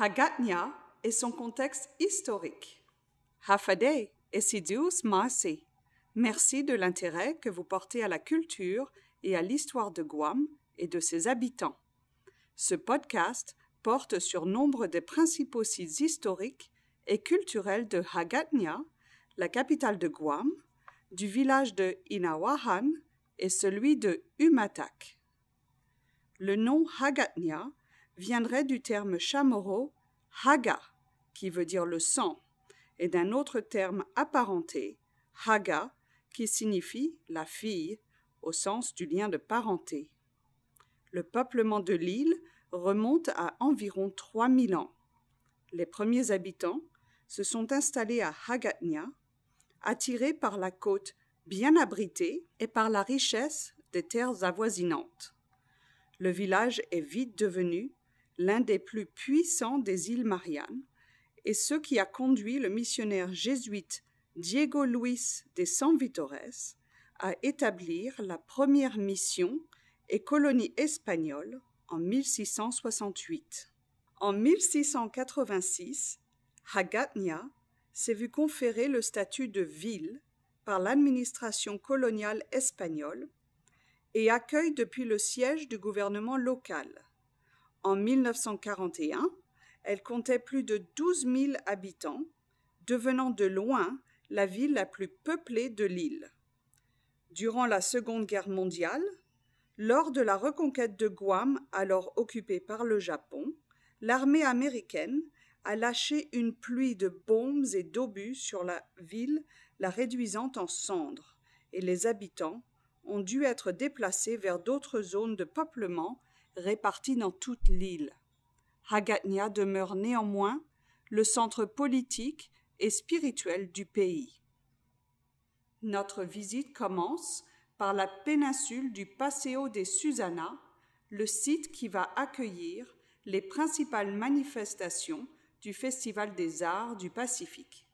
Hagatnia et son contexte historique. Hafadeh et Sidious Merci de l'intérêt que vous portez à la culture et à l'histoire de Guam et de ses habitants. Ce podcast porte sur nombre des principaux sites historiques et culturels de Hagatnia, la capitale de Guam, du village de Inawahan et celui de Umatak. Le nom Hagatnia viendrait du terme chamorro haga, qui veut dire le sang, et d'un autre terme apparenté, haga, qui signifie la fille, au sens du lien de parenté. Le peuplement de l'île remonte à environ 3000 ans. Les premiers habitants se sont installés à Hagatnia, attirés par la côte bien abritée et par la richesse des terres avoisinantes. Le village est vite devenu l'un des plus puissants des îles Mariannes, et ce qui a conduit le missionnaire jésuite Diego Luis de San Vitores à établir la première mission et colonie espagnole en 1668. En 1686, Hagatnia s'est vu conférer le statut de ville par l'administration coloniale espagnole et accueille depuis le siège du gouvernement local. En 1941, elle comptait plus de 12 000 habitants, devenant de loin la ville la plus peuplée de l'île. Durant la Seconde Guerre mondiale, lors de la reconquête de Guam, alors occupée par le Japon, l'armée américaine a lâché une pluie de bombes et d'obus sur la ville, la réduisant en cendres, et les habitants ont dû être déplacés vers d'autres zones de peuplement répartis dans toute l'île. Hagatnia demeure néanmoins le centre politique et spirituel du pays. Notre visite commence par la péninsule du Paseo des Susana, le site qui va accueillir les principales manifestations du Festival des arts du Pacifique.